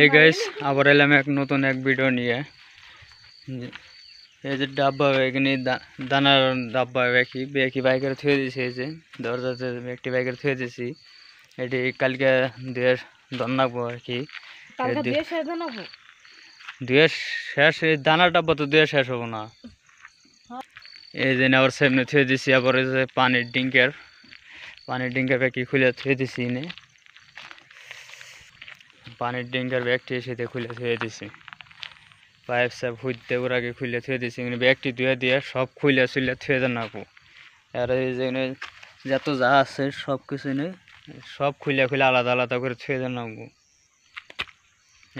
এই গাইস আবার এলাম এক নতুন এক ভিডিও নিয়ে এই যে ডাব্বা এখানে দানার ডাব্বা ব্যাকি বেকি বাইকের থুয়ে দিয়েছি এই যে দরজাতে একটি বাইকের থুয়ে দিয়েছি এটি কালকে দুয়ের দন্নাবো আর কি দুয়ের শেষ এই দানার ডাব্বা তো দুয়ের শেষ হবো না এই যে আবার সেমনে থুয়ে দিয়েছি আবার এই যে পানির ডিঙ্কের পানির ডিঙ্কের ব্যাকি খুলে থুয়ে দিয়েছি নে পানির ডেঙ্গার ব্যাগটি এসেতে খুলে থুয়ে দিছি পাইপ সাপ হুইতে ওর আগে খুলে থুয়ে দিছি এখানে ব্যাগটি ধুয়ে দিয়ে সব খুলে শুলে থুয়ে দেন আপু আর এই যে যত যা আছে সব কিছু নেই সব খুলে খুলে আলাদা আলাদা করে থুয়ে দেন আপু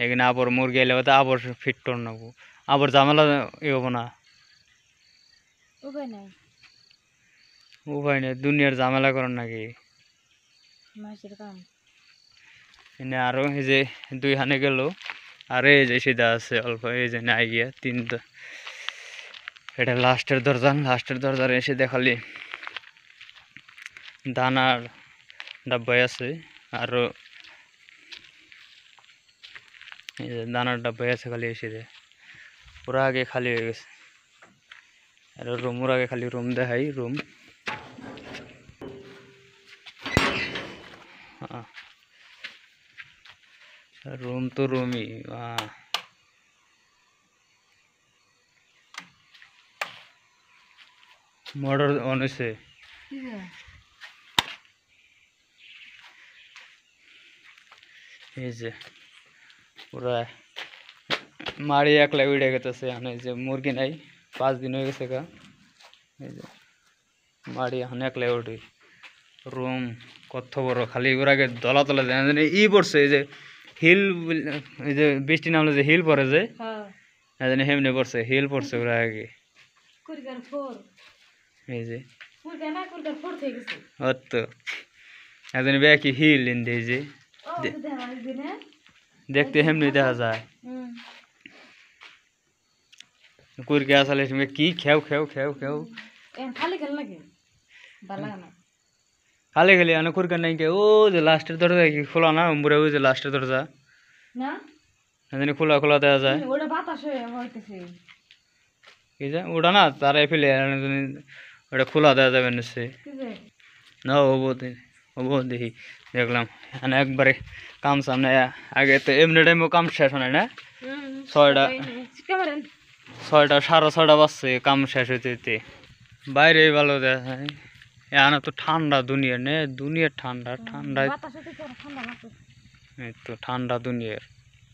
এখানে আবার মুরগি এলে তো আবার ফিট টোর নেবো আবার জামালা এ হবো না উপায় নেই দুনিয়ার জামেলা করেন নাকি মাসের কাম এনে আরও এই যে দুই হানে গেল আর এই যে সিধা আছে অল্প এই যে না গিয়া তিন এটা লাস্টের দরজা লাস্টের দরজার এসে দেখালি দানার ডাব্বাই আছে আরও এই যে দানার ডাব্বাই আছে খালি এসে দেয় পুরা আগে খালি হয়ে গেছে আর রুমুর আগে খালি রুম দেখাই রুম রোম তো রোমই মোটর অন হয়েছে এই যে পুরা মারি একলা উড়ে গেতেছে এখানে যে মুরগি নাই পাঁচ দিন হয়ে গেছে গা এই যে মারি এখন একলা উঠি রুম কত বড় খালি ওর আগে দলা তলা জানি ই পড়ছে এই যে হিল ইজ বেস্ট ইন আমলে যে হিল পড়ছে হ্যাঁ জানেন হেমনে পড়ছে হিল পড়ছে ওরা আগে কুরকার ফোর এই যে কুরকার না কুরকার ফোর થઈ গেছে অত জানেন বেকি হিল ইন দেজি দেখতে হেমনে দেখা যায় কুরگیا চলে इसमें की खाऊ खाऊ खाऊ खाऊ એમ খালি গেল লাগে বালা না খালি গেলে আমি খুরকার নাই কে ও যে লাস্টের দরজা কি খোলা না অম্বুরে ওই যে লাস্টের দরজা না জানি খোলা খোলা দেয়া যায় ওটা বাতাসে হইতেছে কি যায় ওটা না তারা ফেলে ওটা খোলা দেয়া যাবে নিশ্চয়ই না হবো হবো দেখি দেখলাম এখানে একবারে কাম সামনে আগে তো এমনি টাইমও কাম শেষ হয় না ছয়টা ছয়টা সাড়ে ছয়টা বাজছে কাম শেষ হইতে বাইরে ভালো দেয়া যায় यहाँ तो ठंडा दुनिया ने दुनिया ठंडा ठंडा हम्म, तो ठंडा तो दुनिया